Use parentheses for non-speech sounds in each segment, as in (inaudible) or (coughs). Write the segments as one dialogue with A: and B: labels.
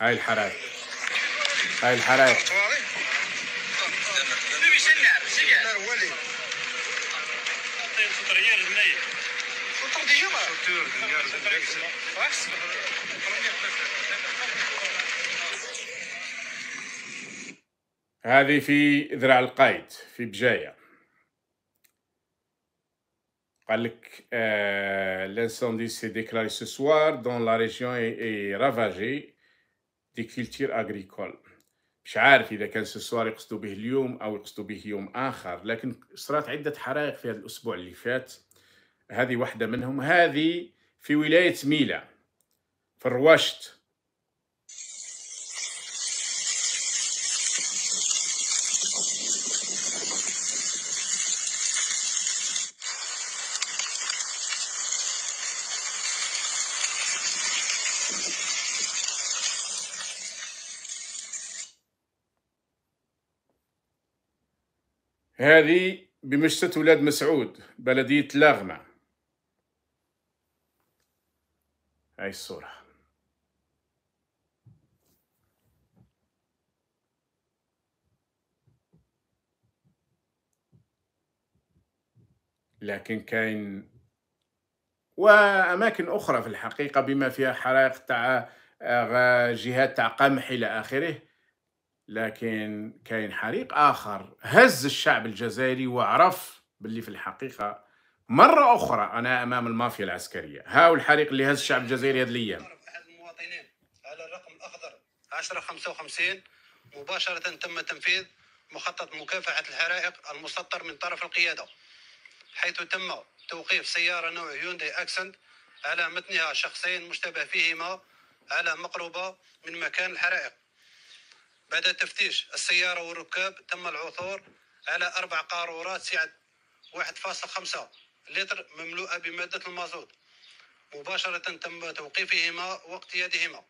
A: هاي الحرايق هاي الحرايق هذه في ذراع القايد في بجايه قال لك l'incendie s'est déclaré ce soir dans la région est, est ravagée دي كولتير اغريكول مش عارف اذا كان سوسوار يقصدوا به اليوم او يقصدوا به يوم اخر لكن صارت عده حرائق في هذا الاسبوع اللي فات هذه واحده منهم هذه في ولايه ميلا في الرواشت هذه بمشتة ولاد مسعود بلدية لاغنا هاي الصورة لكن كاين واماكن اخرى في الحقيقه بما فيها حرائق تاع آه، جهات تاع قمح الى اخره لكن كاين حريق آخر هز الشعب الجزائري وعرف باللي في الحقيقة مرة أخرى أنا أمام المافيا العسكرية هاو الحريق اللي هز الشعب الجزائري هذه الأيام أحد المواطنين على الرقم الأخضر 1055 مباشرة تم تنفيذ مخطط مكافحة الحرائق المسطر من طرف القيادة حيث تم توقيف سيارة نوع هيوندي أكسنت على متنها شخصين مشتبه فيهما على مقربة من مكان الحرائق بعد تفتيش السيارة والركاب تم العثور على أربع قارورات سعة 1.5 لتر مملوءة بمادة المازوت مباشرة تم توقيفهما واقتيادهما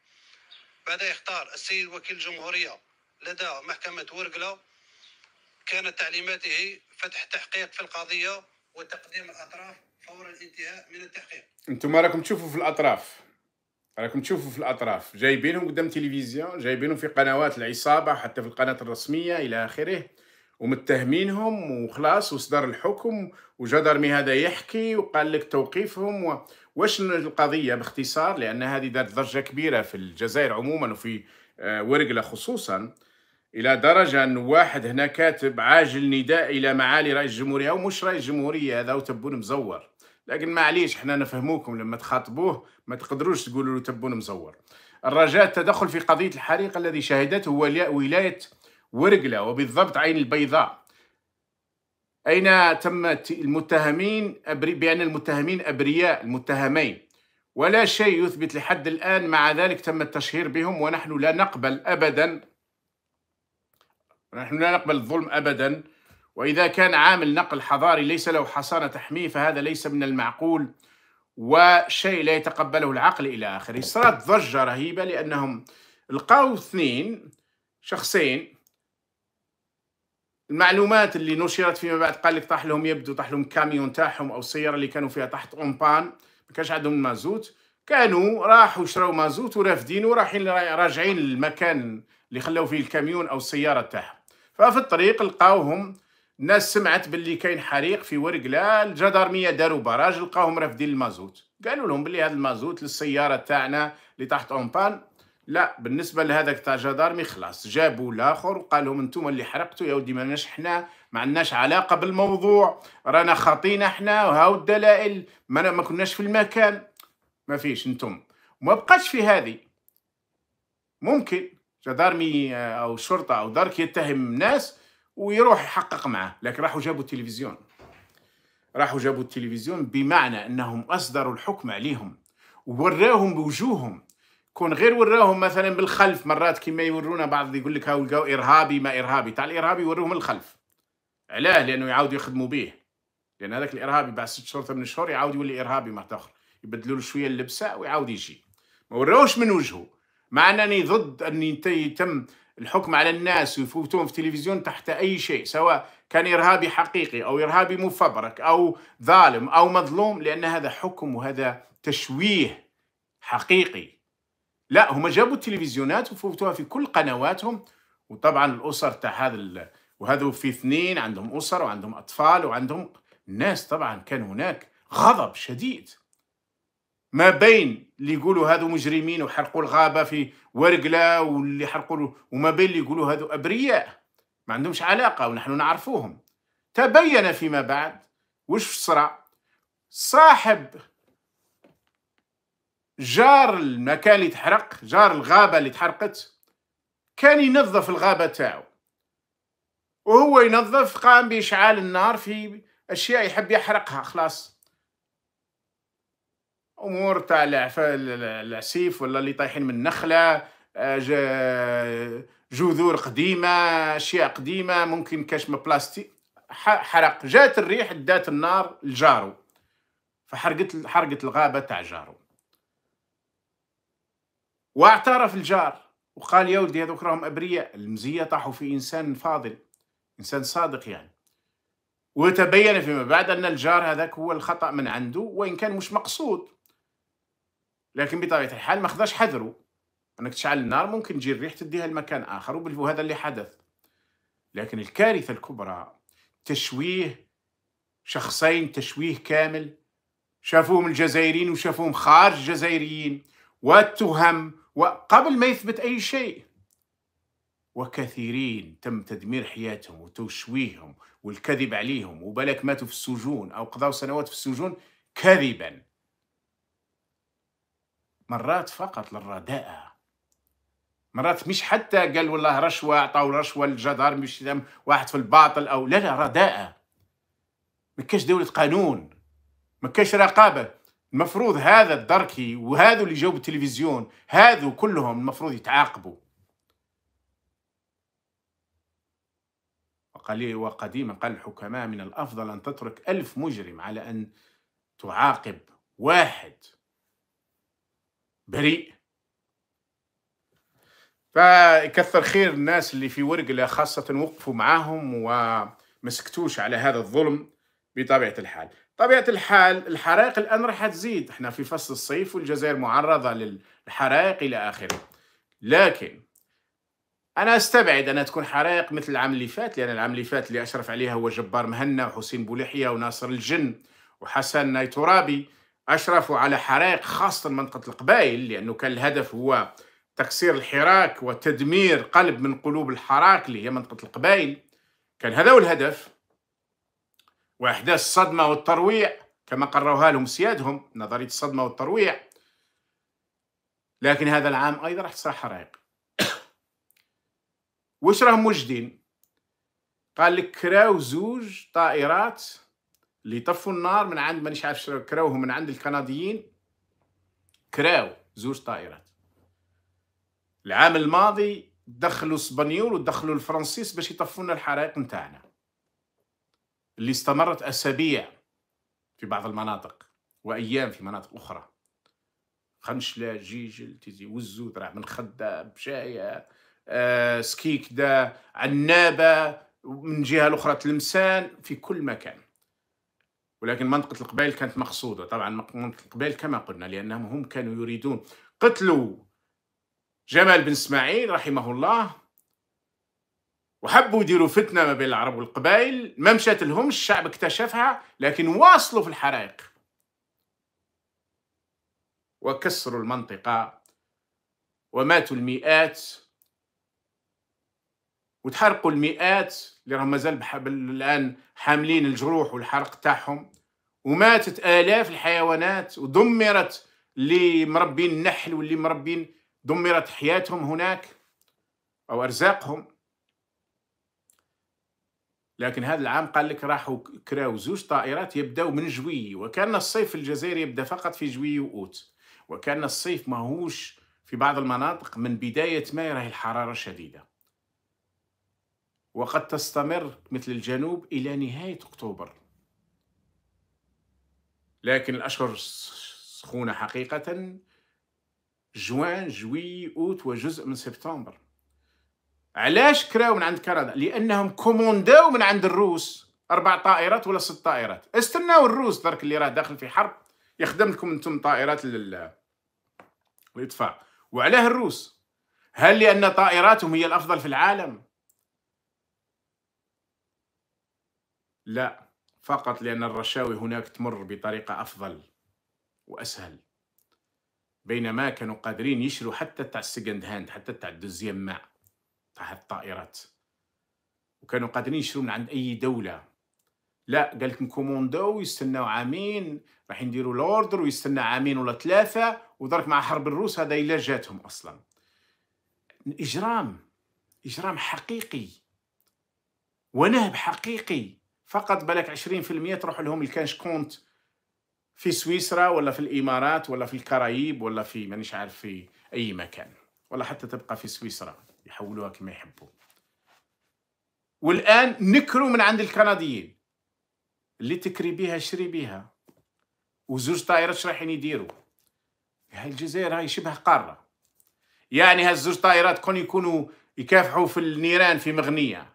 A: بعد إختار السيد وكيل الجمهورية لدى محكمة ورقلة كانت تعليماته فتح تحقيق في القضية وتقديم الأطراف فور الانتهاء من التحقيق. أنتم راكم تشوفوا في الأطراف راكم تشوفوا في الاطراف جايبينهم قدام التلفزيون جايبينهم في قنوات العصابه حتى في القناه الرسميه الى اخره ومتهمينهم وخلاص وصدر الحكم وجدرمي هذا يحكي وقال لك توقيفهم و... واش القضيه باختصار لان هذه دارت ضجه كبيره في الجزائر عموما وفي آه، ورقله خصوصا الى درجه ان واحد هنا كاتب عاجل نداء الى معالي رئيس الجمهوريه ومش رئيس الجمهوريه هذا وتبون مزور لكن معليش احنا نفهموكم لما تخاطبوه ما تقدروش تقولوا له تبون مزور الرجاء التدخل في قضية الحريق الذي شهدته ولاية ورقلة وبالضبط عين البيضاء أين تم المتهمين أبري بأن المتهمين أبرياء المتهمين ولا شيء يثبت لحد الآن مع ذلك تم التشهير بهم ونحن لا نقبل أبدا نحن لا نقبل الظلم أبدا وإذا كان عامل نقل حضاري ليس له حصانة تحميه فهذا ليس من المعقول وشيء لا يتقبله العقل إلى آخره صارت ضجة رهيبة لأنهم لقاو اثنين شخصين المعلومات اللي نشرت فيما بعد قال لك طاح لهم يبدو طاح لهم كاميون تاعهم او السياره اللي كانوا فيها تحت امبان ما كانش عندهم مازوت كانوا راحوا شراو مازوت ورافدين ورايحين راجعين للمكان اللي خلاو فيه الكاميون او السياره تاعهم ففي الطريق لقاوهم الناس سمعت باللي كاين حريق في ورقلة الجدارمية داروا باراج لقاهم رافدين المازوت قالوا لهم باللي هذا المازوت للسياره تاعنا اللي تحت اونبان لا بالنسبه لهذاك تاع جدارمي خلاص جابوا الاخر وقال لهم انتم اللي حرقتوا يا ودي ماناش حنا ما عندناش علاقه بالموضوع رانا خاطينا حنا وهاو الدلائل ما, ما كناش في المكان ما فيش انتم وما بقاش في هذه ممكن جدارمي او شرطه او درك يتهم الناس ويروح يحقق معه لكن راحوا جابوا التلفزيون راحوا جابوا التلفزيون بمعنى انهم اصدروا الحكم عليهم ووراهم بوجوههم كون غير وراهم مثلا بالخلف مرات كما يورونا بعض يقول لك هاو لقاو ارهابي ما ارهابي تاع الارهابي يوروهم من الخلف علاه لانه يعاودوا يخدموا به لان هذاك الارهابي بعد ست شهور ثمان شهور يعاود يولي ارهابي مره اخرى يبدلوا له شويه اللبسه ويعاود يجي ما وراوش من وجهه مع انني ضد ان يتم الحكم على الناس ويفوتون في التلفزيون تحت أي شيء سواء كان إرهابي حقيقي أو إرهابي مفبرك أو ظالم أو مظلوم لأن هذا حكم وهذا تشويه حقيقي لا هم جابوا التلفزيونات وفوتوها في كل قنواتهم وطبعا الأسر تاع هذا وهذا في اثنين عندهم أسر وعندهم أطفال وعندهم ناس طبعا كان هناك غضب شديد ما بين اللي يقولوا هذو مجرمين وحرقوا الغابه في ورقله واللي حرقوا وما بين اللي يقولوا هذو ابرياء ما عندهمش علاقه ونحن نعرفوهم تبين فيما بعد وش صرا صاحب جار المكان اللي تحرق جار الغابه اللي تحرقت كان ينظف الغابه تاعو وهو ينظف قام باشعال النار في اشياء يحب يحرقها خلاص امور تاع العسيف ولا اللي طايحين من النخله آه، جذور قديمه اشياء قديمه ممكن كشم بلاستيك حرق جات الريح دات النار لجارو فحرقت حرقت الغابه تاع جارو واعترف الجار وقال يا ولدي هذوك راهم ابرياء المزيه طاحوا في انسان فاضل انسان صادق يعني وتبين فيما بعد ان الجار هذاك هو الخطا من عنده وان كان مش مقصود لكن بطبيعه الحال ما خذاش حذره انك تشعل النار ممكن تجي الريح تديها لمكان اخر وهذا اللي حدث لكن الكارثه الكبرى تشويه شخصين تشويه كامل شافوهم الجزائريين وشافوهم خارج الجزائريين والتهم وقبل ما يثبت اي شيء وكثيرين تم تدمير حياتهم وتشويههم والكذب عليهم وبلك ماتوا في السجون او قضاوا سنوات في السجون كذبا مرات فقط للرداءة مرات مش حتى قال والله رشوة أعطوا رشوة للجدار مش واحد في الباطل أو لا لا رداءة ما كاش دولة قانون ما كاش رقابة المفروض هذا الدركي وهذا اللي جاوا بالتلفزيون هذو كلهم المفروض يتعاقبوا وقال وقديما قال الحكماء من الأفضل أن تترك ألف مجرم على أن تعاقب واحد بريء فكثر خير الناس اللي في ورقلة خاصة وقفوا معاهم ومسكتوش على هذا الظلم بطبيعة الحال طبيعة الحال الحرائق الآن راح تزيد احنا في فصل الصيف والجزائر معرضة للحرائق إلى آخره لكن أنا أستبعد أن تكون حرائق مثل العام اللي فات لأن العام اللي فات اللي أشرف عليها هو جبار مهنا وحسين بوليحية وناصر الجن وحسن ترابي أشرفوا على حرائق خاصة منطقة القبائل لأنه كان الهدف هو تكسير الحراك وتدمير قلب من قلوب الحراك اللي هي منطقة القبائل كان هذا هو الهدف وإحداث الصدمة والترويع كما قرروها لهم سيادهم نظرية الصدمة والترويع لكن هذا العام أيضا راح تصير حرائق (coughs) وش راهم مجدين قال لك كراو زوج طائرات اللي يطفوا النار من عند مانيش عارف شنو كراوهم من عند الكنديين كراو زوج طائرات العام الماضي دخلوا اسبانيول ودخلوا الفرنسيس باش يطفوا لنا الحرائق نتاعنا اللي استمرت اسابيع في بعض المناطق وايام في مناطق اخرى خنشلة جيجل تيزي وزو طلع من خدة بشاية آه سكيكدا عنابة من جهة أخرى تلمسان في كل مكان ولكن منطقة القبائل كانت مقصودة طبعا منطقة القبائل كما قلنا لأنهم هم كانوا يريدون قتلوا جمال بن اسماعيل رحمه الله وحبوا يديروا فتنة ما بين العرب والقبائل ما مشات لهم الشعب اكتشفها لكن واصلوا في الحرائق وكسروا المنطقة وماتوا المئات وتحرقوا المئات اللي راهم مازال الان حاملين الجروح والحرق تاعهم وماتت الاف الحيوانات ودمرت اللي مربين النحل واللي مربين دمرت حياتهم هناك او ارزاقهم لكن هذا العام قال لك راحوا كراو زوج طائرات يبداو من جوي وكان الصيف في الجزائر يبدا فقط في جوي واوت وكان الصيف ماهوش في بعض المناطق من بدايه ماي راهي الحراره شديده وقد تستمر مثل الجنوب إلى نهاية أكتوبر لكن الأشهر سخونة حقيقة جوان جوي أوت وجزء من سبتمبر علاش كراو من عند كندا لأنهم كومونداو من عند الروس أربع طائرات ولا ست طائرات استناو الروس درك اللي راه داخل في حرب يخدم لكم انتم طائرات لل... الإطفاء وعلاه الروس هل لأن طائراتهم هي الأفضل في العالم لا فقط لأن الرشاوي هناك تمر بطريقة أفضل وأسهل بينما كانوا قادرين يشروا حتى تاع السكند هاند حتى تاع الدوزيام تاع الطائرات وكانوا قادرين يشروا من عند أي دولة لا قالك كوموندو نكوموندو عامين راح يديروا لوردر ويستنى عامين ولا ثلاثه ودرك مع حرب الروس هذا الا جاتهم اصلا اجرام اجرام حقيقي ونهب حقيقي فقط بالك 20% تروح لهم الكاش كونت في سويسرا ولا في الامارات ولا في الكرايب ولا في مانيش عارف في اي مكان ولا حتى تبقى في سويسرا يحولوها كما يحبوا والان نكروا من عند الكنديين اللي تكري بيها شري بيها وزوج طائرات رايحين يديروا هاي الجزائر هاي شبه قاره يعني هالزوج طائرات كون يكونوا يكافحوا في النيران في مغنيه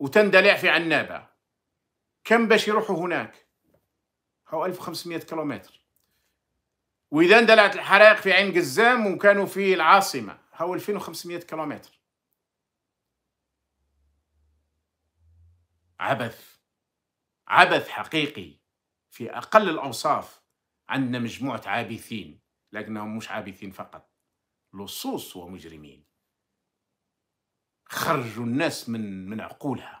A: وتندلع في عنابه كم باش يروحوا هناك هو 1500 كيلومتر واذا اندلعت الحرائق في عين قزام وكانوا في العاصمه هو 2500 كيلومتر عبث عبث حقيقي في اقل الاوصاف عندنا مجموعه عابثين لكنهم مش عابثين فقط لصوص ومجرمين خرجوا الناس من من عقولها